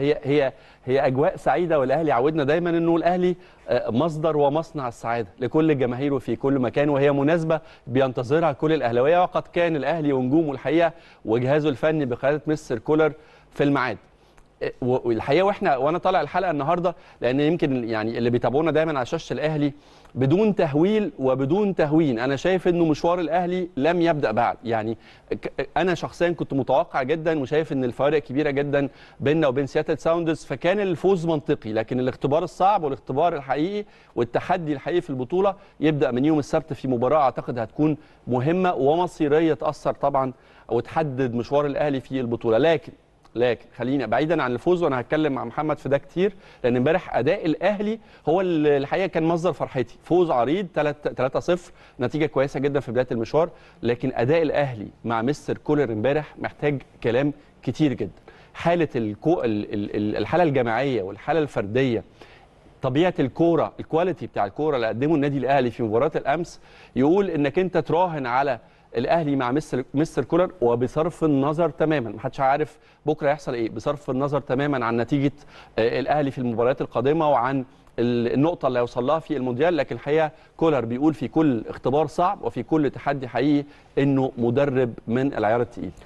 هي هي هي اجواء سعيده والاهلي عودنا دايما انه الاهلي آه، مصدر ومصنع السعاده لكل جماهيره في كل مكان وهي مناسبه بينتظرها كل الاهلاويه وقد كان الاهلي ونجومه الحقيقه وجهازه الفني بقياده مستر كولر في الميعاد والحقيقه واحنا وانا طالع الحلقه النهارده لان يمكن يعني اللي بيتابعونا دايما على شاشه الاهلي بدون تهويل وبدون تهوين انا شايف انه مشوار الاهلي لم يبدا بعد يعني انا شخصيا كنت متوقع جدا وشايف ان الفوارق كبيره جدا بيننا وبين سياتل ساوندرز فكان الفوز منطقي لكن الاختبار الصعب والاختبار الحقيقي والتحدي الحقيقي في البطوله يبدا من يوم السبت في مباراه اعتقد هتكون مهمه ومصيريه تاثر طبعا وتحدد مشوار الاهلي في البطوله لكن لكن خليني بعيدا عن الفوز وانا هتكلم مع محمد في ده كتير لان امبارح اداء الاهلي هو اللي الحقيقه كان مصدر فرحتي فوز عريض 3 0 نتيجه كويسه جدا في بدايه المشوار لكن اداء الاهلي مع مستر كولر امبارح محتاج كلام كتير جدا حاله الكو... الحاله الجماعيه والحاله الفرديه طبيعه الكوره الكواليتي بتاع الكوره اللي قدمه النادي الاهلي في مباراه الامس يقول انك انت تراهن على الاهلي مع مستر مستر كولر وبصرف النظر تماما محدش عارف بكره هيحصل ايه بصرف النظر تماما عن نتيجه آه، الاهلي في المباريات القادمه وعن النقطه اللي هيوصل لها في المونديال لكن الحقيقه كولر بيقول في كل اختبار صعب وفي كل تحدي حقيقي انه مدرب من العيار الثقيل